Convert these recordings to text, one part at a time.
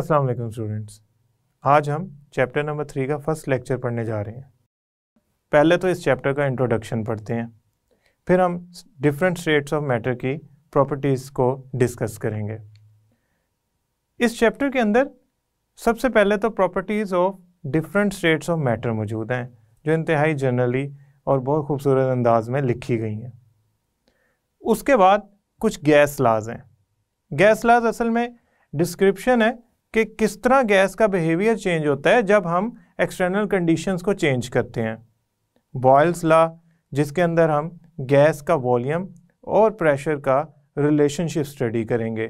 अस्सलाम वालेकुम स्टूडेंट्स आज हम चैप्टर नंबर थ्री का फर्स्ट लेक्चर पढ़ने जा रहे हैं पहले तो इस चैप्टर का इंट्रोडक्शन पढ़ते हैं फिर हम डिफरेंट स्टेट्स ऑफ मैटर की प्रॉपर्टीज़ को डिस्कस करेंगे इस चैप्टर के अंदर सबसे पहले तो properties of different states of matter मौजूद हैं जो इंतहाई जनरली और बहुत खूबसूरत अंदाज में लिखी गई हैं उसके बाद कुछ गैस लाज हैं गैस लाज असल में डिस्क्रिप्शन है कि किस तरह गैस का बिहेवियर चेंज होता है जब हम एक्सटर्नल कंडीशंस को चेंज करते हैं बॉयल्स ला जिसके अंदर हम गैस का वॉल्यूम और प्रेशर का रिलेशनशिप स्टडी करेंगे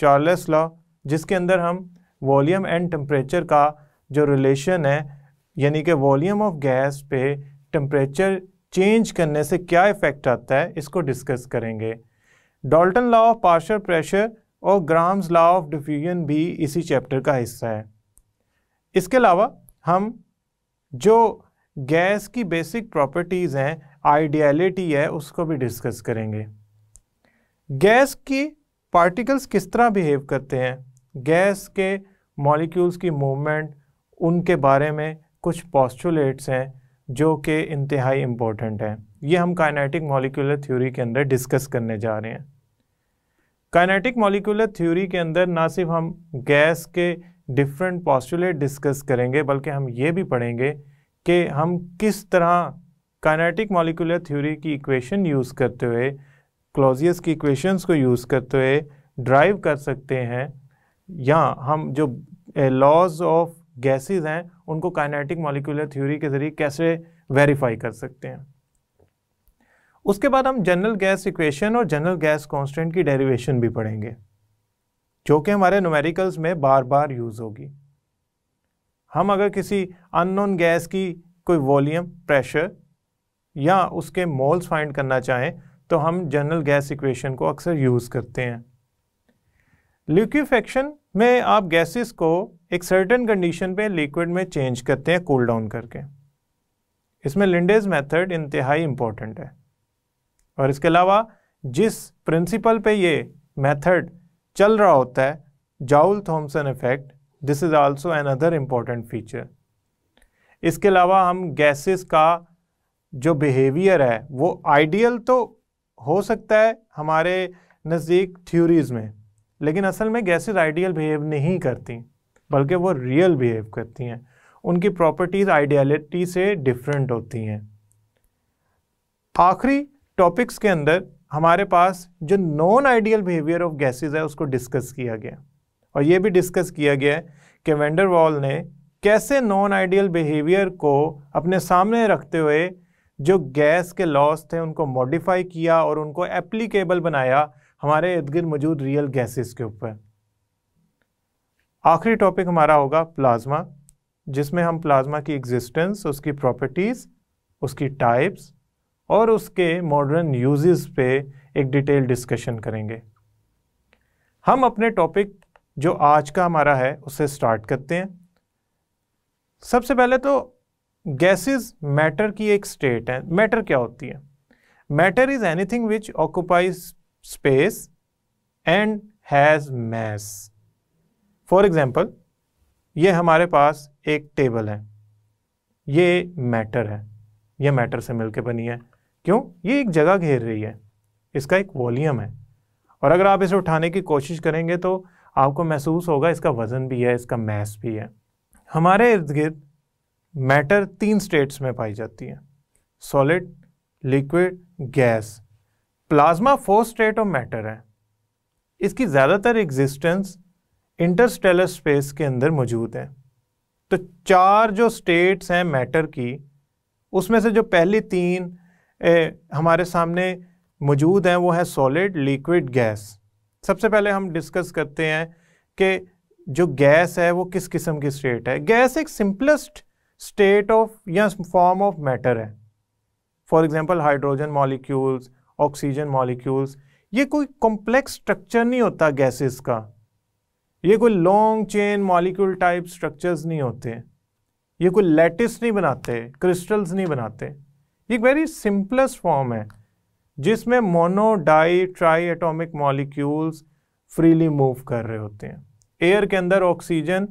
चार्लस लॉ जिसके अंदर हम वॉल्यूम एंड टम्परेचर का जो रिलेशन है यानी कि वॉल्यूम ऑफ गैस पे टम्परेचर चेंज करने से क्या इफ़ेक्ट आता है इसको डिस्कस करेंगे Dalton law of partial pressure और ग्राम्स लॉ ऑफ डिफ्यूजन भी इसी चैप्टर का हिस्सा है इसके अलावा हम जो गैस की बेसिक प्रॉपर्टीज़ हैं आइडियलिटी है उसको भी डिस्कस करेंगे गैस की पार्टिकल्स किस तरह बिहेव करते हैं गैस के मॉलिक्यूल्स की मूवमेंट उनके बारे में कुछ पॉस्टुलेट्स हैं जो कि इंतहाई इम्पोर्टेंट हैं ये हम काइनेटिक मॉलिक्यूलर थ्योरी के अंदर डिस्कस करने जा रहे हैं काइनेटिक मॉलिकुलर थ्योरी के अंदर ना सिर्फ हम गैस के डिफरेंट पॉस्टुलेट डिस्कस करेंगे बल्कि हम ये भी पढ़ेंगे कि हम किस तरह काइनेटिक मॉलिकुलर थ्योरी की इक्वेशन यूज़ करते हुए क्लोजियस की इक्वेशंस को यूज़ करते हुए ड्राइव कर सकते हैं या हम जो लॉज ऑफ गैसेस हैं उनको काइनेटिक मॉलिकुलर थ्योरी के ज़रिए कैसे वेरीफाई कर सकते हैं उसके बाद हम जनरल गैस इक्वेशन और जनरल गैस कांस्टेंट की डेरिवेशन भी पढ़ेंगे जो कि हमारे नोमेरिकल्स में बार बार यूज़ होगी हम अगर किसी अननोन गैस की कोई वॉल्यूम प्रेशर या उसके मोल्स फाइंड करना चाहें तो हम जनरल गैस इक्वेशन को अक्सर यूज़ करते हैं लिक्विफेक्शन में आप गैसेस को एक सर्टेन कंडीशन पे लिक्विड में चेंज करते हैं कूल डाउन करके इसमें लिंडेज मेथड इंतहाई इंपॉर्टेंट है और इसके अलावा जिस प्रिंसिपल पे ये मेथड चल रहा होता है Joule Thomson effect this is also another important feature इसके अलावा हम गैसेस का जो बिहेवियर है वो आइडियल तो हो सकता है हमारे नज़दीक थ्योरीज़ में लेकिन असल में गैसेस आइडियल बिहेव नहीं करती बल्कि वो रियल बिहेव करती हैं उनकी प्रॉपर्टीज़ आइडियलिटी से डिफरेंट होती हैं आखिरी टॉपिक्स के अंदर हमारे पास जो non ideal behaviour of gases है उसको डिस्कस किया गया और ये भी डिस्कस किया गया है कि वेंडर वॉल ने कैसे नॉन आइडियल बिहेवियर को अपने सामने रखते हुए जो गैस के लॉस थे उनको मॉडिफाई किया और उनको एप्लीकेबल बनाया हमारे इर्द गिर्द मौजूद रियल गैसेस के ऊपर आखिरी टॉपिक हमारा होगा प्लाज्मा जिसमें हम प्लाज्मा की एग्जिस्टेंस उसकी प्रॉपर्टीज़ उसकी टाइप्स और उसके मॉडर्न यूजेस पे एक डिटेल डिस्कशन करेंगे हम अपने टॉपिक जो आज का हमारा है उसे स्टार्ट करते हैं सबसे पहले तो गैसेस मैटर की एक स्टेट है मैटर क्या होती है matter is anything which occupies space and has mass for example ये हमारे पास एक टेबल है ये मैटर है ये मैटर से मिलके बनी है क्यों ये एक जगह घेर रही है इसका एक वॉल्यूम है और अगर आप इसे उठाने की कोशिश करेंगे तो आपको महसूस होगा इसका वज़न भी है इसका मैस भी है हमारे इर्द गिर्द मैटर तीन स्टेट्स में पाई जाती है solid liquid gas plasma four state of matter है इसकी ज़्यादातर एग्जिस्टेंस इंटरस्टेलर स्पेस के अंदर मौजूद है तो चार जो स्टेट्स हैं मैटर की उसमें से जो पहली तीन ए, हमारे सामने मौजूद हैं वो है सॉलिड लिक्विड गैस सबसे पहले हम डिस्कस करते हैं कि जो गैस है वो किस किस्म की स्टेट है गैस एक सिंपलेस्ट स्टेट ऑफ या फॉर्म ऑफ मैटर है for example hydrogen molecules oxygen molecules ये कोई कॉम्प्लेक्स स्ट्रक्चर नहीं होता गैसेस का ये कोई long chain molecule type structures नहीं होते ये कोई लेटिस नहीं बनाते क्रिस्टल्स नहीं बनाते ये वेरी सिंपलेस्ट फॉर्म है जिसमें mono di tri atomic molecules freely move कर रहे होते हैं एयर के अंदर oxygen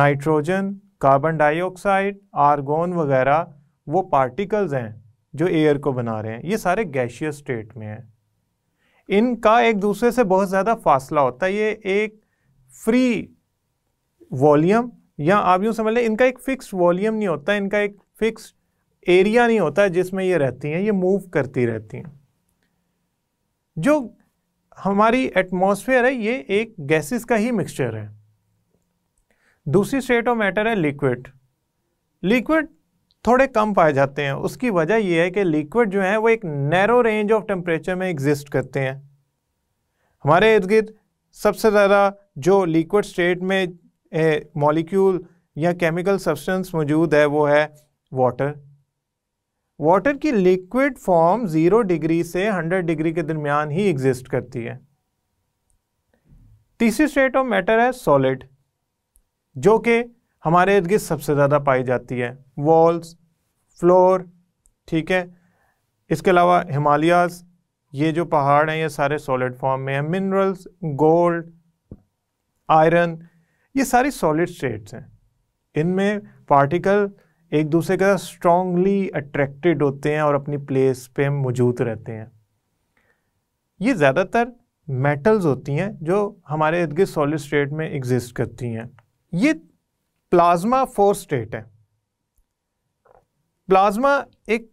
nitrogen carbon dioxide argon वगैरह वो पार्टिकल्स हैं जो एयर को बना रहे हैं ये सारे गैशियस स्टेट में हैं इनका एक दूसरे से बहुत ज़्यादा फासला होता है ये एक फ्री वॉल्यूम या आप यूँ समझ लें इनका एक फिक्स वॉल्यूम नहीं होता इनका एक फिक्स एरिया नहीं होता जिसमें ये रहती हैं ये मूव करती रहती हैं जो हमारी एटमॉस्फेयर है ये एक गैसेस का ही मिक्सचर है दूसरी स्टेट ऑफ मैटर है लिक्विड लिक्विड थोड़े कम पाए जाते हैं उसकी वजह यह है कि लिक्विड जो है वो एक नैरो रेंज ऑफ टेम्परेचर में एग्जिस्ट करते हैं हमारे इर्द गिर्द सबसे ज़्यादा जो लिक्विड स्टेट में मॉलिक्यूल या केमिकल सब्सटेंस मौजूद है वो है वाटर वाटर की लिक्विड फॉर्म ज़ीरो डिग्री से हंड्रेड डिग्री के दरमियान ही एग्जिस्ट करती है तीसरी स्टेट ऑफ मैटर है सॉलिड जो कि हमारे इर्द गिर्द सबसे ज़्यादा पाई जाती है वॉल्स फ्लोर ठीक है इसके अलावा हिमालयस ये जो पहाड़ हैं ये सारे सॉलिड फॉर्म में हैं मिनरल्स गोल्ड आयरन ये सारी सॉलिड स्टेट्स हैं इनमें पार्टिकल एक दूसरे के साथ स्ट्रांगली अट्रैक्टेड होते हैं और अपनी प्लेस पे मौजूद रहते हैं ये ज़्यादातर मेटल्स होती हैं जो हमारे इर्द गिर्द सॉलिड स्टेट में एग्जिस्ट करती हैं ये प्लाज्मा फोर स्टेट है प्लाज्मा एक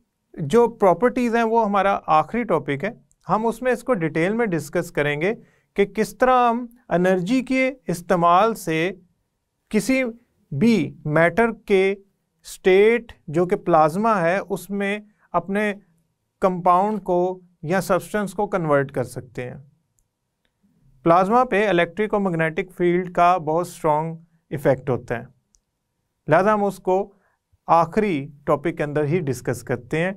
जो प्रॉपर्टीज़ हैं वो हमारा आखिरी टॉपिक है हम उसमें इसको डिटेल में डिस्कस करेंगे कि किस तरह हम एनर्जी के इस्तेमाल से किसी भी मैटर के स्टेट जो कि प्लाज्मा है उसमें अपने कंपाउंड को या सब्सटेंस को कन्वर्ट कर सकते हैं प्लाज्मा पे इलेक्ट्रिक और मैग्नेटिक फील्ड का बहुत स्ट्रॉन्ग इफ़ेक्ट होता है लिहाजा हम उसको आखिरी टॉपिक के अंदर ही डिस्कस करते हैं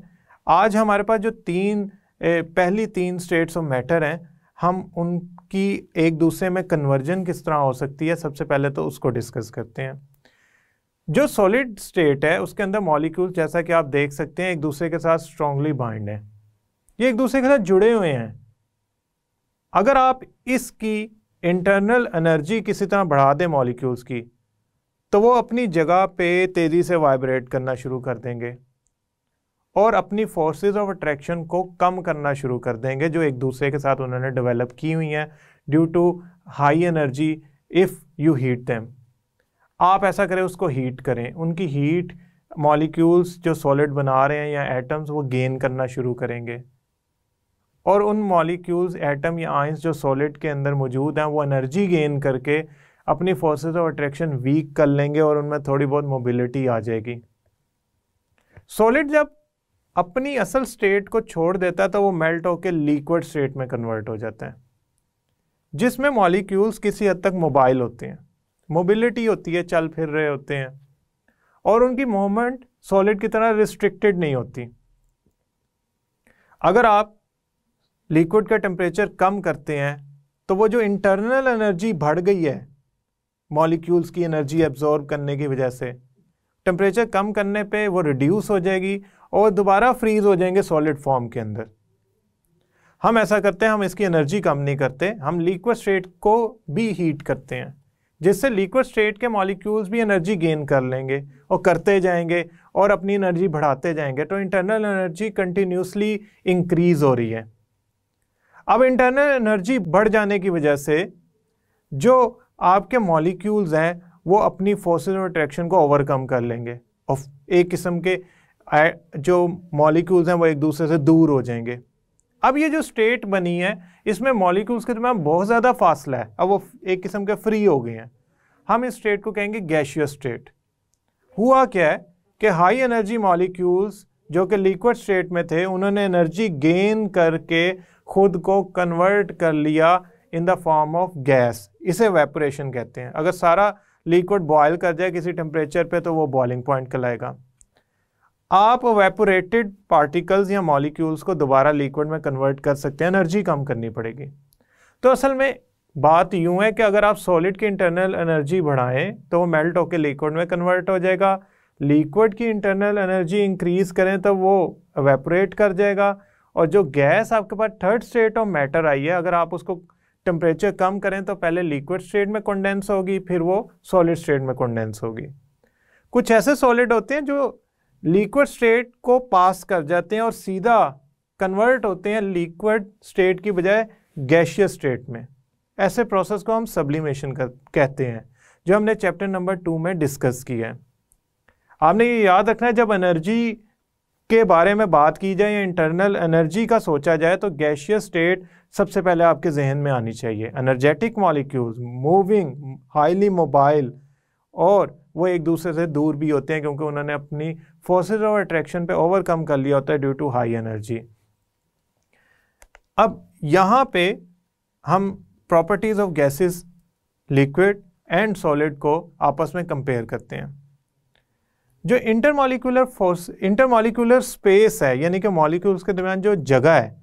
आज हमारे पास जो तीन पहली तीन स्टेट्स ऑफ मैटर हैं हम उनकी एक दूसरे में कन्वर्जन किस तरह हो सकती है सबसे पहले तो उसको डिस्कस करते हैं जो सॉलिड स्टेट है उसके अंदर मॉलिक्यूल जैसा कि आप देख सकते हैं एक दूसरे के साथ स्ट्रांगली बाइंड है ये एक दूसरे के साथ जुड़े हुए हैं अगर आप इसकी इंटरनल एनर्जी किसी तरह बढ़ा दें मॉलिक्यूल्स की तो वो अपनी जगह पे तेज़ी से वाइब्रेट करना शुरू कर देंगे और अपनी फोर्सेस ऑफ अट्रैक्शन को कम करना शुरू कर देंगे जो एक दूसरे के साथ उन्होंने डेवलप की हुई हैं due to high energy if you heat them आप ऐसा करें उसको हीट करें उनकी हीट मॉलिक्यूल्स जो सॉलिड बना रहे हैं या एटम्स वो गेन करना शुरू करेंगे और उन मॉलिक्यूल्स एटम या आइंस जो सॉलिड के अंदर मौजूद हैं वो एनर्जी गेन करके अपनी फोर्सेस ऑफ अट्रैक्शन वीक कर लेंगे और उनमें थोड़ी बहुत मोबिलिटी आ जाएगी सॉलिड जब अपनी असल स्टेट को छोड़ देता है तो वो मेल्ट होकर लिक्विड स्टेट में कन्वर्ट हो जाते हैं जिसमें मॉलिक्यूल्स किसी हद तक मोबाइल होते हैं मोबिलिटी होती है चल फिर रहे होते हैं और उनकी मूवमेंट सॉलिड की तरह रिस्ट्रिक्टेड नहीं होती अगर आप लिक्विड का टेम्परेचर कम करते हैं तो वो जो इंटरनल एनर्जी बढ़ गई है मॉलिक्यूल्स की एनर्जी एब्जॉर्ब करने की वजह से टेम्परेचर कम करने पे वो रिड्यूस हो जाएगी और दोबारा फ्रीज हो जाएंगे सॉलिड फॉर्म के अंदर हम ऐसा करते हैं हम इसकी एनर्जी कम नहीं करते हम लिक्विड स्टेट को भी हीट करते हैं जिससे लिक्विड स्टेट के मॉलिक्यूल्स भी एनर्जी गेन कर लेंगे और करते जाएंगे और अपनी एनर्जी बढ़ाते जाएंगे तो इंटरनल एनर्जी कंटिन्यूसली इंक्रीज हो रही है अब इंटरनल एनर्जी बढ़ जाने की वजह से जो आपके मॉलिक्यूल्स हैं वो अपनी फोर्सेज और अट्रैक्शन को ओवरकम कर लेंगे और एक किस्म के जो मॉलिक्यूल्स हैं वो एक दूसरे से दूर हो जाएंगे अब ये जो स्टेट बनी है इसमें मॉलिक्यूल्स के दरमियान बहुत ज़्यादा फासला है अब वो एक किस्म के फ्री हो गए हैं हम इस स्टेट को कहेंगे गैशियस स्टेट हुआ क्या है कि हाई एनर्जी मॉलिक्यूल्स जो कि लिक्विड स्टेट में थे उन्होंने एनर्जी गेन करके खुद को कन्वर्ट कर लिया in the form of gas इसे वेपोरेशन कहते हैं अगर सारा लिक्विड बॉयल कर जाए किसी टेम्परेचर पर तो वो बॉइलिंग पॉइंट कहलाएगा आप वेपोरेटेड पार्टिकल्स या मॉलिक्यूल्स को दोबारा लिक्विड में कन्वर्ट कर सकते हैं एनर्जी कम करनी पड़ेगी तो असल में बात यूँ है कि अगर आप सॉलिड की इंटरनल एनर्जी बढ़ाएं तो वो मेल्ट होकर लिक्विड में कन्वर्ट हो जाएगा लिक्विड की इंटरनल एनर्जी इंक्रीज़ करें तो वो वेपोरेट कर जाएगा और जो गैस आपके पास थर्ड स्टेट ऑफ मैटर आई है अगर आप उसको टेम्परेचर कम करें तो पहले लिक्विड स्टेट में कंडेंस होगी फिर वो सॉलिड स्टेट में कंडेंस होगी कुछ ऐसे सॉलिड होते हैं जो लिक्विड स्टेट को पास कर जाते हैं और सीधा कन्वर्ट होते हैं लिक्विड स्टेट की बजाय गैशियस स्टेट में ऐसे प्रोसेस को हम सब्लिमेशन कर कहते हैं जो हमने चैप्टर नंबर टू में डिस्कस किया है आपने ये याद रखना है जब एनर्जी के बारे में बात की जाए या इंटरनल एनर्जी का सोचा जाए तो गैशियस स्टेट सबसे पहले आपके जहन में आनी चाहिए energetic molecules moving highly mobile और वो एक दूसरे से दूर भी होते हैं क्योंकि उन्होंने अपनी फोर्सेज ऑफ अट्रैक्शन पे ओवरकम कर लिया होता है ड्यू टू हाई एनर्जी अब यहाँ पे हम properties of gases liquid and solid को आपस में कंपेयर करते हैं जो इंटरमोलिकुलर फोर्स इंटरमोलिकुलर स्पेस है यानी कि मॉलिक्यूल्स के दरमियान जो जगह है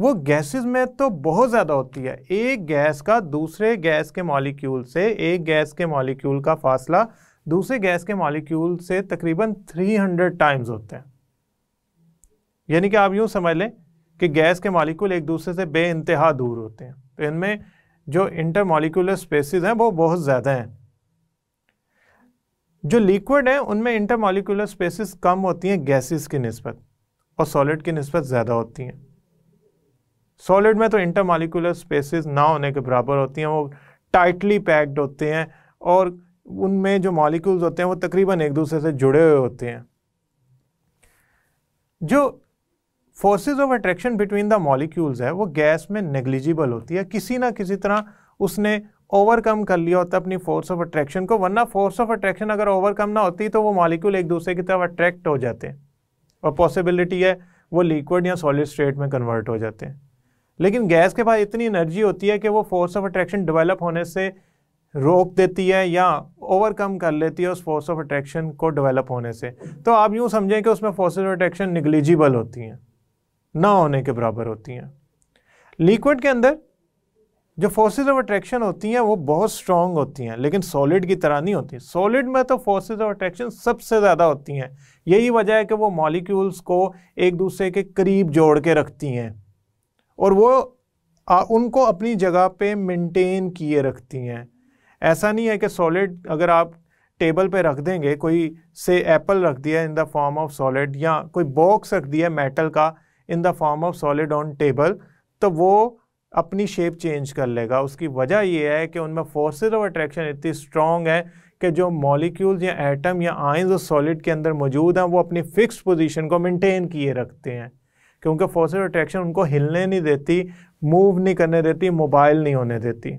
वो गैसेस में तो बहुत ज़्यादा होती है एक गैस का दूसरे गैस के मॉलिक्यूल से एक गैस के मॉलिक्यूल का फासला दूसरे गैस के मॉलिक्यूल से तकरीबन 300 टाइम्स होते हैं यानी कि आप यूं समझ लें कि गैस के मॉलिक्यूल एक दूसरे से बे इंतहा दूर होते हैं तो इनमें जो इंटर मॉलिकुलर स्पेसिस हैं वो बहुत ज़्यादा हैं जो लिक्विड हैं उनमें इंटर मॉलिकुलर स्पेसिस कम होती हैं गैसेस की नस्बत और सॉलिड की नस्बत ज़्यादा होती हैं सॉलिड में तो इंटर मॉलिकुलर स्पेसिस ना होने के बराबर होती हैं वो टाइटली पैक्ड होते हैं और उनमें जो मॉलिक्यूल्स होते हैं वो तकरीबन एक दूसरे से जुड़े हुए होते हैं जो forces of attraction between the molecules है वो गैस में नेग्लिजिबल होती है किसी ना किसी तरह उसने ओवरकम कर लिया होता है अपनी फोर्स ऑफ अट्रैक्शन को वरना फोर्स ऑफ अट्रैक्शन अगर ओवरकम ना होती तो वो मॉलिक्यूल एक दूसरे की तरफ अट्रैक्ट हो जाते हैं और पॉसिबिलिटी है वो लिक्विड या सॉलिड स्टेट में कन्वर्ट हो जाते हैं लेकिन गैस के पास इतनी एनर्जी होती है कि वो फोर्स ऑफ अट्रैक्शन डेवलप होने से रोक देती है या ओवरकम कर लेती है उस फोर्स ऑफ अट्रैक्शन को डेवलप होने से तो आप यूँ समझें कि उसमें फोर्सेज ऑफ अट्रैक्शन निगलिजिबल होती हैं ना होने के बराबर होती हैं लिक्विड के अंदर जो फोर्सेज ऑफ अट्रैक्शन होती हैं वो बहुत स्ट्रॉन्ग होती हैं लेकिन सॉलिड की तरह नहीं होती सॉलिड में तो फोर्सेज ऑफ अट्रैक्शन सबसे ज़्यादा होती हैं यही वजह है कि वो मॉलिक्यूल्स को एक दूसरे के करीब जोड़ के रखती हैं और वो आ, उनको अपनी जगह पे मेंटेन किए रखती हैं ऐसा नहीं है कि सॉलिड अगर आप टेबल पे रख देंगे कोई से एप्पल रख दिया in the form of solid या कोई बॉक्स रख दिया मेटल का in the form of solid on table तो वो अपनी शेप चेंज कर लेगा उसकी वजह ये है कि उनमें फोर्सेज ऑफ अट्रैक्शन इतनी स्ट्रॉन्ग है कि जो मॉलिक्यूल्स या एटम या आइंस उस सॉलिड के अंदर मौजूद हैं वो अपनी फिक्स पोजीशन को मेंटेन किए रखते हैं क्योंकि फोर्सेज ऑफ अट्रैक्शन उनको हिलने नहीं देती मूव नहीं करने देती मोबाइल नहीं होने देती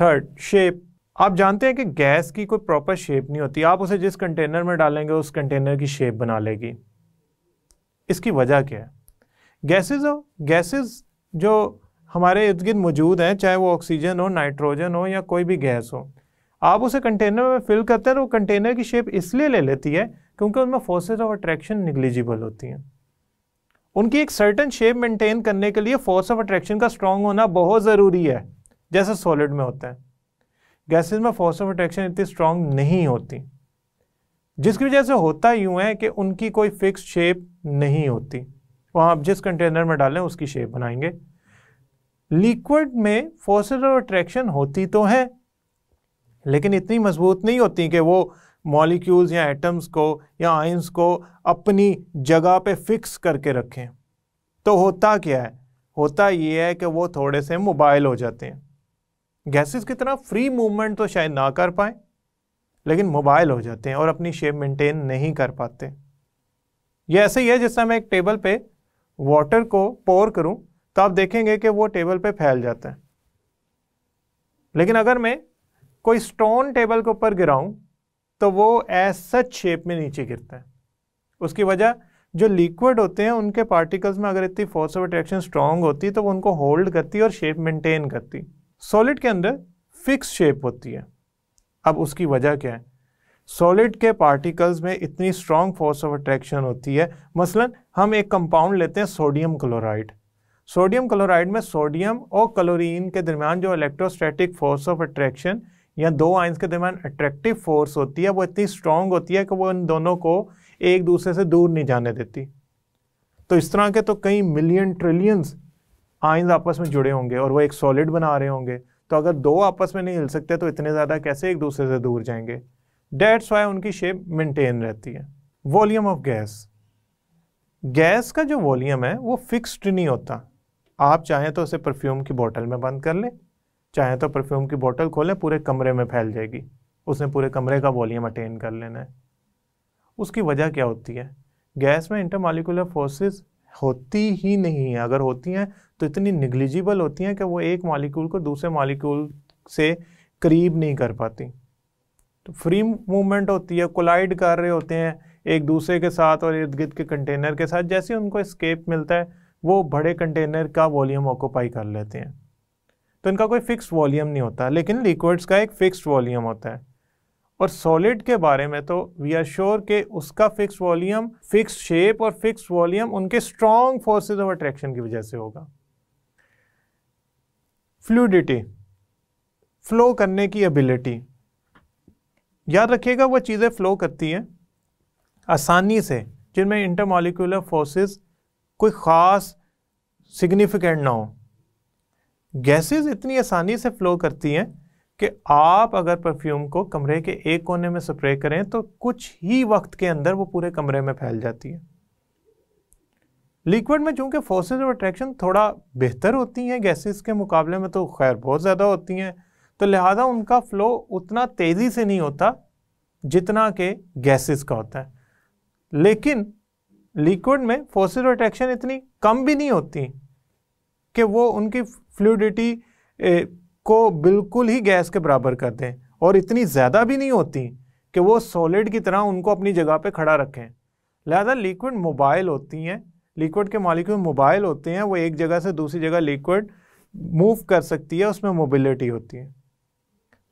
थर्ड शेप आप जानते हैं कि गैस की कोई प्रॉपर शेप नहीं होती आप उसे जिस कंटेनर में डालेंगे उस कंटेनर की शेप बना लेगी इसकी वजह क्या है गैसेज हो गैसेज जो हमारे इर्द गिर्द मौजूद हैं चाहे वो ऑक्सीजन हो नाइट्रोजन हो या कोई भी गैस हो आप उसे कंटेनर में फिल करते हैं तो कंटेनर की शेप इसलिए ले लेती है क्योंकि उनमें फोर्सेज ऑफ अट्रैक्शन निगलिजिबल होती हैं उनकी एक सर्टन शेप मेंटेन करने के लिए फोर्स ऑफ अट्रैक्शन का स्ट्रांग होना बहुत ज़रूरी है जैसे सॉलिड में होता है गैसेज में फोर्स ऑफ अट्रैक्शन इतनी स्ट्रांग नहीं होती जिसकी वजह से होता यूँ है कि उनकी कोई फिक्स शेप नहीं होती वहाँ आप जिस कंटेनर में डालें उसकी शेप बनाएंगे लिक्विड में फोर्सेज ऑफ अट्रैक्शन होती तो हैं लेकिन इतनी मजबूत नहीं होती कि वो मॉलिक्यूल्स या एटम्स को या आइंस को अपनी जगह पे फिक्स करके रखें तो होता क्या है होता ये है कि वो थोड़े से मोबाइल हो जाते हैं गैसेस की तरह फ्री मूवमेंट तो शायद ना कर पाए लेकिन मोबाइल हो जाते हैं और अपनी शेप मेंटेन नहीं कर पाते ये ऐसे ही है जिस मैं एक टेबल पे वाटर को पोर करूं तो आप देखेंगे कि वो टेबल पे फैल जाता है लेकिन अगर मैं कोई स्टोन टेबल के ऊपर गिराऊं तो वो ऐसा शेप में नीचे गिरता है उसकी वजह जो लिक्विड होते हैं उनके पार्टिकल्स में अगर इतनी फोर्स ऑफ अट्रैक्शन स्ट्रांग होती तो वो उनको होल्ड करती और शेप मेंटेन करती सॉलिड के अंदर फिक्स शेप होती है अब उसकी वजह क्या है सॉलिड के पार्टिकल्स में इतनी स्ट्रॉन्ग फोर्स ऑफ अट्रैक्शन होती है मसलन हम एक कंपाउंड लेते हैं सोडियम क्लोराइड सोडियम क्लोराइड में सोडियम और क्लोरीन के दरमियान जो इलेक्ट्रोस्टैटिक फोर्स ऑफ अट्रैक्शन या दो आइंस के दरमियान अट्रैक्टिव फोर्स होती है वो इतनी स्ट्रॉन्ग होती है कि वो इन दोनों को एक दूसरे से दूर नहीं जाने देती तो इस तरह के तो कई मिलियन ट्रिलियंस आइंस आपस में जुड़े होंगे और वो एक सॉलिड बना रहे होंगे तो अगर दो आपस में नहीं हिल सकते तो इतने ज़्यादा कैसे एक दूसरे से दूर जाएंगे डेट्स वाई उनकी शेप मेंटेन रहती है वॉल्यूम ऑफ गैस गैस का जो वॉल्यूम है वो फिक्स्ड नहीं होता आप चाहें तो उसे परफ्यूम की बोतल में बंद कर लें चाहें तो परफ्यूम की बोतल खोलें पूरे कमरे में फैल जाएगी उसने पूरे कमरे का वॉल्यूम अटेन कर लेना है उसकी वजह क्या होती है गैस में इंटरमालिकुलर फोर्सेस होती ही नहीं है अगर होती हैं तो इतनी निग्लिजिबल होती हैं कि वो एक मालिक्यूल को दूसरे मालिक्यूल से करीब नहीं कर पाती तो फ्री मूवमेंट होती है कोलाइड कर रहे होते हैं एक दूसरे के साथ और इर्द गिर्द के कंटेनर के साथ जैसे उनको स्केप मिलता है वो बड़े कंटेनर का वॉल्यूम ऑक्यूपाई कर लेते हैं तो इनका कोई फिक्स वॉल्यूम नहीं होता लेकिन लिक्विड्स का एक फ़िक्स वॉल्यूम होता है और सॉलिड के बारे में तो वी आर श्योर के उसका फिक्स वॉल्यूम फिक्स शेप और फिक्स वॉल्यूम उनके स्ट्रॉन्ग फोर्सेज ऑफ अट्रैक्शन की वजह से होगा फ्लूडिटी फ्लो करने की एबिलिटी याद रखिएगा वो चीज़ें फ्लो करती हैं आसानी से जिनमें इंटरमोलिकुलर फोर्सेस कोई ख़ास सिग्निफिकेंट ना हो गैसेस इतनी आसानी से फ्लो करती हैं कि आप अगर परफ्यूम को कमरे के एक कोने में स्प्रे करें तो कुछ ही वक्त के अंदर वो पूरे कमरे में फैल जाती है लिक्विड में चूँकि फोर्सेज ऑफ अट्रैक्शन थोड़ा बेहतर होती हैं गैसेस के मुकाबले में तो खैर बहुत ज़्यादा होती हैं तो लिहाजा उनका फ़्लो उतना तेज़ी से नहीं होता जितना के गैसेस का होता है लेकिन लिक्विड में फोर्सेज ऑफ अट्रैक्शन इतनी कम भी नहीं होती कि वो उनकी फ्लूडिटी को बिल्कुल ही गैस के बराबर कर दें और इतनी ज़्यादा भी नहीं होती कि वो सॉलिड की तरह उनको अपनी जगह पे खड़ा रखें लिहाजा लिक्विड मोबाइल होती हैं लिक्विड के मालिक्यूल मोबाइल होते हैं वो एक जगह से दूसरी जगह लिक्विड मूव कर सकती है उसमें मोबिलिटी होती है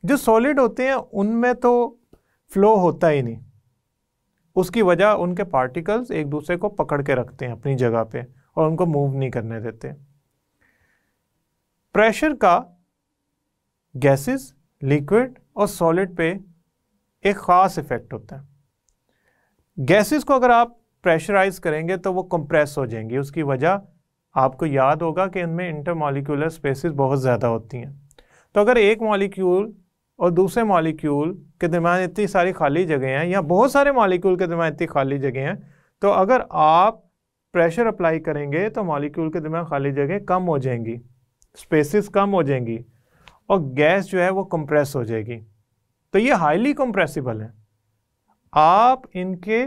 जो सॉलिड होते हैं उनमें तो फ्लो होता ही नहीं उसकी वजह उनके पार्टिकल्स एक दूसरे को पकड़ के रखते हैं अपनी जगह पे और उनको मूव नहीं करने देते प्रेशर का गैसेस लिक्विड और सॉलिड पे एक ख़ास इफ़ेक्ट होता है गैसेस को अगर आप प्रेशराइज करेंगे तो वो कंप्रेस हो जाएंगी उसकी वजह आपको याद होगा कि इनमें मोलिकुलर स्पेसिस बहुत ज़्यादा होती हैं तो अगर एक मॉलिक्यूल और दूसरे मॉलिक्यूल के दरमियान इतनी सारी खाली जगह हैं या बहुत सारे मॉलिक्यूल के दरमियान इतनी खाली जगह हैं तो अगर आप प्रेशर अप्लाई करेंगे तो मॉलिक्यूल के दरमियान खाली जगह कम हो जाएंगी स्पेसिस कम हो जाएंगी और गैस जो है वो कंप्रेस हो जाएगी तो ये हाईली कंप्रेसिबल है आप इनके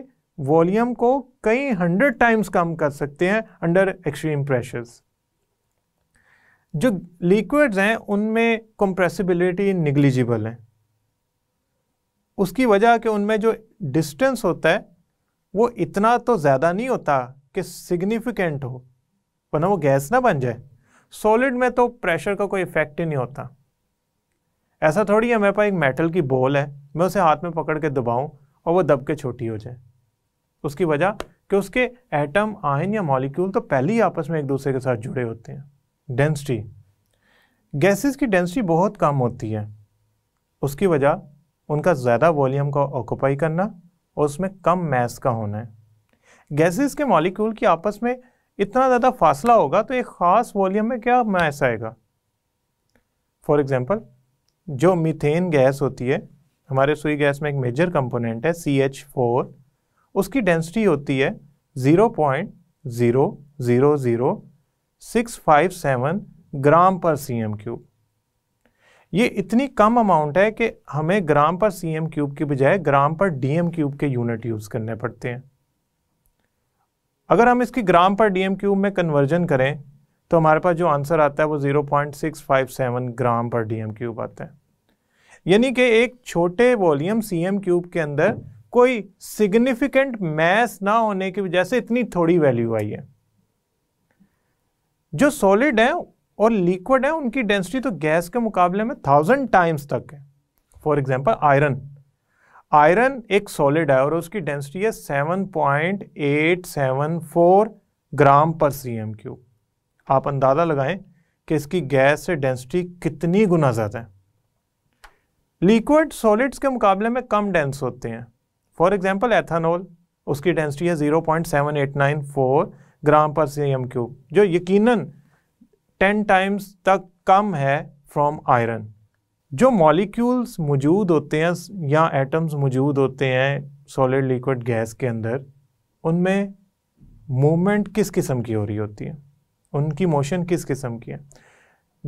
वॉल्यूम को कई हंड्रेड टाइम्स कम कर सकते हैं अंडर एक्सट्रीम प्रेशर्स जो लिक्विड्स हैं उनमें कंप्रेसिबिलिटी निगलिजिबल है उसकी वजह कि उनमें जो डिस्टेंस होता है वो इतना तो ज़्यादा नहीं होता कि सिग्निफिकेंट हो वरना वो गैस ना बन जाए सॉलिड में तो प्रेशर का कोई इफेक्ट ही नहीं होता ऐसा थोड़ी है मेरे पास एक मेटल की बॉल है मैं उसे हाथ में पकड़ के दबाऊँ और वो दब के छोटी हो जाए उसकी वजह कि उसके एटम आयन या मॉलिक्यूल तो पहले ही आपस में एक दूसरे के साथ जुड़े होते हैं डेंसिटी गैसेस की डेंसिटी बहुत कम होती है उसकी वजह उनका ज़्यादा वॉल्यूम का ऑक्यूपाई करना और उसमें कम मैस का होना है गैसेस के मॉलिक्यूल की आपस में इतना ज़्यादा फासला होगा तो एक ख़ास वॉल्यूम में क्या मैस आएगा फॉर एग्ज़ाम्पल जो मीथेन गैस होती है हमारे सुई गैस में एक मेजर कंपोनेंट है सी एच फोर उसकी डेंसिटी होती है zero point zero zero zero six five seven gram पर सी एम क्यूब ये इतनी कम अमाउंट है कि हमें ग्राम पर सी एम क्यूब की बजाय ग्राम पर डी एम क्यूब के यूनिट यूज़ करने पड़ते हैं अगर हम इसकी ग्राम पर डी एम क्यूब में कन्वर्जन करें तो हमारे पास जो आंसर आता है वो 0.657 ग्राम पर डीएम क्यूब आता है यानी कि एक छोटे वॉल्यूम सी एम क्यूब के अंदर कोई सिग्निफिकेंट मैस ना होने की वजह से इतनी थोड़ी वैल्यू आई है जो सॉलिड है और लिक्विड है उनकी डेंसिटी तो गैस के मुकाबले में थाउजेंड टाइम्स तक है फॉर एग्जाम्पल आयरन आयरन एक सॉलिड है और उसकी डेंसिटी है 7.874 ग्राम पर सीएम क्यूब आप अंदाज़ा लगाएं कि इसकी गैस से डेंसिटी कितनी गुना ज़्यादा है लिक्विड सॉलिड्स के मुकाबले में कम डेंस होते हैं फॉर एग्ज़ाम्पल एथानोल उसकी डेंसिटी है 0.7894 ग्राम पर सी एम क्यूब जो यकीनन 10 टाइम्स तक कम है फ्रॉम आयरन जो मॉलिक्यूल्स मौजूद होते हैं या एटम्स मौजूद होते हैं सॉलिड लिक्विड गैस के अंदर उनमें मूवमेंट किस किस्म की हो रही होती है उनकी मोशन किस किस्म की है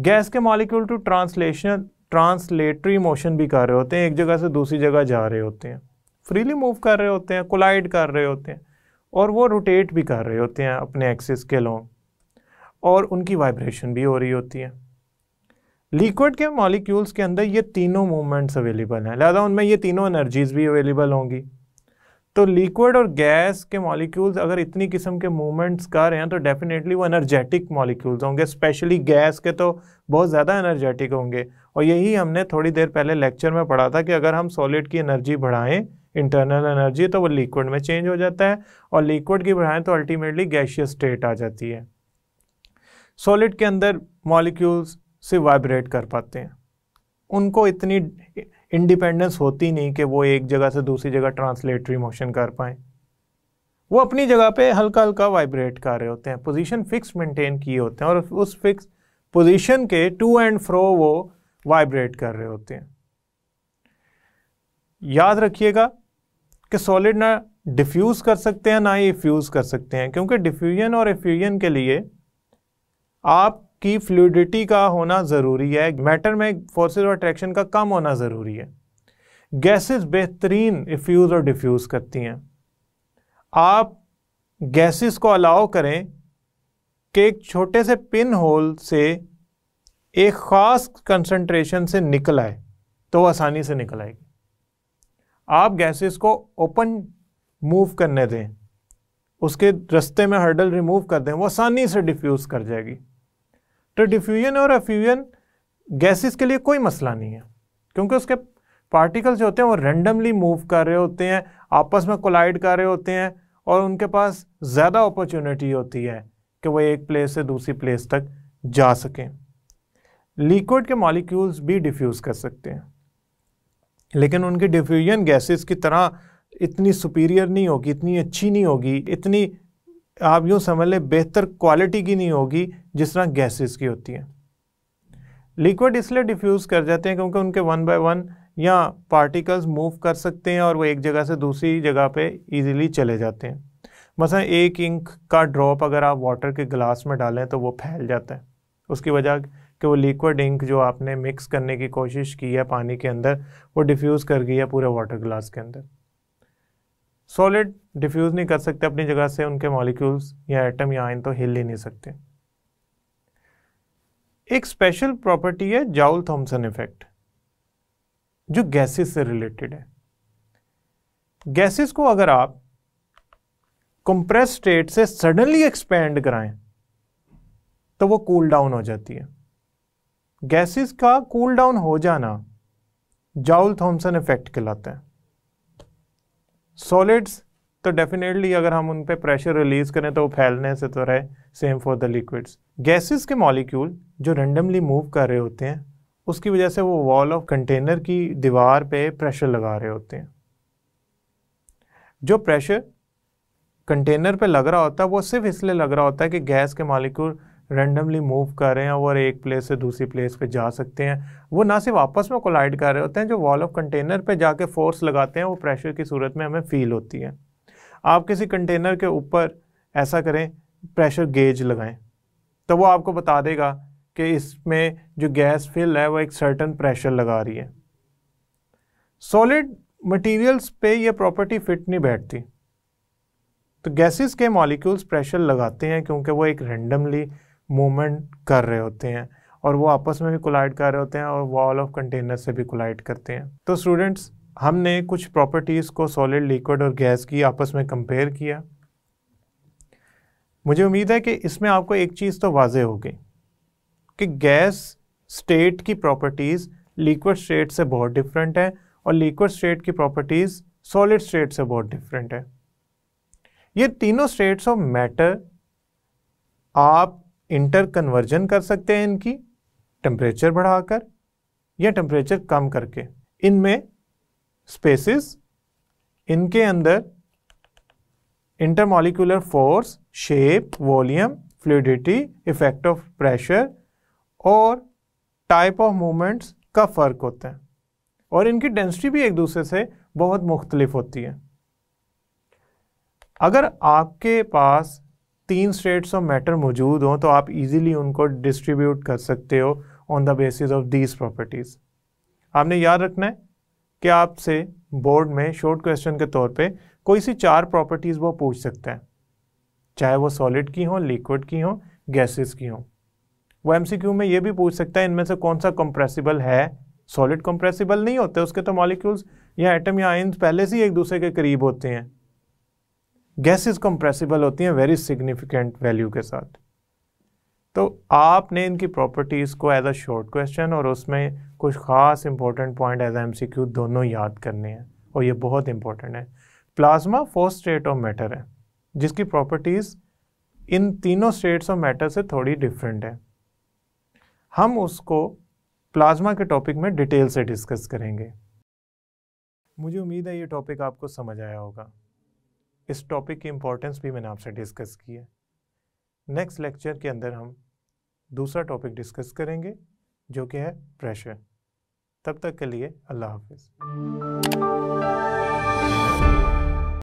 गैस के molecule to translation translatory motion भी कर रहे होते हैं एक जगह से दूसरी जगह जा रहे होते हैं फ्रीली मूव कर रहे होते हैं कोलाइड कर रहे होते हैं और वो रोटेट भी कर रहे होते हैं अपने एक्सिस के लॉन्ग और उनकी वाइब्रेशन भी हो रही होती है लिक्विड के मॉलिक्यूल्स के अंदर ये तीनों मूवमेंट्स अवेलेबल हैं लिहाजा उनमें ये तीनों एनर्जीज भी अवेलेबल होंगी तो लिक्विड और गैस के मॉलिक्यूल्स अगर इतनी किस्म के मूवमेंट्स कर रहे हैं तो डेफिनेटली वो एनर्जेटिक मॉलिक्यूल्स होंगे स्पेशली गैस के तो बहुत ज़्यादा एनर्जेटिक होंगे और यही हमने थोड़ी देर पहले लेक्चर में पढ़ा था कि अगर हम सॉलिड की एनर्जी बढ़ाएं इंटरनल एनर्जी तो वो लिक्विड में चेंज हो जाता है और लिक्विड की बढ़ाएं तो अल्टीमेटली गैशियस स्टेट आ जाती है सॉलिड के अंदर मॉलिक्यूल्स से वाइब्रेट कर पाते हैं उनको इतनी इंडिपेंडेंस होती नहीं कि वो एक जगह से दूसरी जगह ट्रांसलेटरी मोशन कर पाए वो अपनी जगह पे हल्का हल्का वाइब्रेट कर रहे होते हैं पोजीशन फिक्स मेंटेन किए होते हैं और उस फिक्स पोजीशन के टू एंड फ्रो वो वाइब्रेट कर रहे होते हैं याद रखिएगा कि सॉलिड ना डिफ्यूज़ कर सकते हैं ना ही इफ्यूज़ कर सकते हैं क्योंकि डिफ्यूजन और इफ्यूजन के लिए आप की फ्लूडिटी का होना ज़रूरी है मैटर में फोर्सेज और अट्रैक्शन का कम होना ज़रूरी है गैसेस बेहतरीन इफ्यूज़ और डिफ्यूज़ करती हैं आप गैसेस को अलाउ करें कि एक छोटे से पिन होल से एक ख़ास कंसंट्रेशन से निकल आए तो आसानी से निकल आएगी आप गैसेस को ओपन मूव करने दें उसके रास्ते में हर्डल रिमूव कर दें वो आसानी से डिफ्यूज़ कर जाएगी तो डिफ्यूजन और अफ्यूजन गैसेस के लिए कोई मसला नहीं है क्योंकि उसके पार्टिकल्स जो होते हैं वो रेंडमली मूव कर रहे होते हैं आपस में कोलाइड कर रहे होते हैं और उनके पास ज़्यादा अपॉर्चुनिटी होती है कि वो एक प्लेस से दूसरी प्लेस तक जा सकें लिक्विड के मॉलिक्यूल्स भी डिफ्यूज़ कर सकते हैं लेकिन उनकी डिफ्यूजन गैसेस की तरह इतनी सुपीरियर नहीं होगी इतनी अच्छी नहीं होगी इतनी आप यूँ समझ लें बेहतर क्वालिटी की नहीं होगी जिस तरह गैसेस की होती है लिक्विड इसलिए डिफ्यूज़ कर जाते हैं क्योंकि उनके वन बाय वन या पार्टिकल्स मूव कर सकते हैं और वो एक जगह से दूसरी जगह पे इजीली चले जाते हैं मसलन हाँ, एक इंक का ड्रॉप अगर आप वाटर के ग्लास में डालें तो वो फैल जाता है उसकी वजह कि वो लिक्विड इंक जो आपने मिक्स करने की कोशिश की है पानी के अंदर वो डिफ्यूज़ कर गई है पूरे वाटर गिलास के अंदर सॉलिड डिफ्यूज़ नहीं कर सकते अपनी जगह से उनके मॉलिक्यूल्स या एटम या आयन तो हिल ही नहीं सकते एक स्पेशल प्रॉपर्टी है जाउल थॉम्सन इफेक्ट जो गैसेस से रिलेटेड है गैसेस को अगर आप कंप्रेस स्टेट से सडनली एक्सपेंड कराएं तो वो कूल डाउन हो जाती है गैसेस का कूल डाउन हो जाना जाउल थॉम्सन इफेक्ट कहलाता है सॉलिड्स तो डेफिनेटली अगर हम उन पर प्रेशर रिलीज करें तो वो फैलने से तो रहे same for the liquids gases के मॉलिक्यूल जो रेंडमली मूव कर रहे होते हैं उसकी वजह से वो वॉल ऑफ कंटेनर की दीवार पे प्रेशर लगा रहे होते हैं जो प्रेशर कंटेनर पे लग रहा होता है वो सिर्फ इसलिए लग रहा होता है कि गैस के मालिक्यूल रेंडमली मूव कर रहे हैं और एक प्लेस से दूसरी प्लेस पे जा सकते हैं वो ना सिर्फ आपस में कोलाइड कर रहे होते हैं जो वॉल ऑफ कंटेनर पे जाके फोर्स लगाते हैं वो प्रेशर की सूरत में हमें फील होती है आप किसी कंटेनर के ऊपर ऐसा करें प्रेशर गेज लगाएं तो वो आपको बता देगा कि इसमें जो गैस फिल है वो एक सर्टन प्रेशर लगा रही है सॉलिड मटेरियल्स पे ये प्रॉपर्टी फिट नहीं बैठती तो गैसेस के मॉलिक्यूल्स प्रेशर लगाते हैं क्योंकि वो एक रेंडमली मूवमेंट कर रहे होते हैं और वो आपस में भी कोलाइड कर रहे होते हैं और वॉल ऑफ कंटेनर से भी कोलाइड करते हैं तो स्टूडेंट्स हमने कुछ प्रॉपर्टीज़ को सॉलिड लिक्विड और गैस की आपस में कंपेयर किया मुझे उम्मीद है कि इसमें आपको एक चीज़ तो वाजह हो गई कि गैस स्टेट की प्रॉपर्टीज़ लिक्विड स्टेट से बहुत डिफरेंट है और लिक्विड स्टेट की प्रॉपर्टीज़ सॉलिड स्टेट से बहुत डिफरेंट है ये तीनों स्टेट्स ऑफ मैटर आप इंटर कन्वर्जन कर सकते हैं इनकी टेम्परेचर बढ़ाकर या टेम्परेचर कम करके इनमें स्पेसिस इनके अंदर intermolecular force shape volume fluidity effect of pressure और टाइप ऑफ मूवमेंट्स का फ़र्क होता है और इनकी डेंसिटी भी एक दूसरे से बहुत मुख्तलिफ होती है अगर आपके पास तीन स्टेट्स ऑफ मैटर मौजूद हों तो आप इजीली उनको डिस्ट्रीब्यूट कर सकते हो on the basis of these properties आपने याद रखना है कि आपसे बोर्ड में शॉर्ट क्वेश्चन के तौर पे कोई सी चार प्रॉपर्टीज़ वो पूछ सकते हैं चाहे वो सॉलिड की हों लिक्विड की हों गैसेस की हों वो एमसीक्यू में ये भी पूछ सकता है इनमें से कौन सा कंप्रेसिबल है सॉलिड कंप्रेसिबल नहीं होते उसके तो मॉलिक्यूल्स या एटम या आइंस पहले से ही एक दूसरे के करीब होते हैं गैसेस कंप्रेसिबल होती हैं वेरी सिग्निफिकेंट वैल्यू के साथ तो आपने इनकी प्रॉपर्टीज़ को एज अ शॉर्ट क्वेश्चन और उसमें कुछ ख़ास important point as M C Q दोनों याद करने हैं और ये बहुत इंपॉर्टेंट है plasma fourth state of matter है जिसकी प्रॉपर्टीज़ इन तीनों स्टेट्स ऑफ मैटर से थोड़ी डिफरेंट है हम उसको प्लाज्मा के टॉपिक में डिटेल से डिस्कस करेंगे मुझे उम्मीद है ये टॉपिक आपको समझ आया होगा इस टॉपिक की इम्पोर्टेंस भी मैंने आपसे डिस्कस की है नेक्स्ट लेक्चर के अंदर हम दूसरा टॉपिक डिस्कस करेंगे जो कि है प्रेशर तब तक के लिए अल्लाह हाफिज़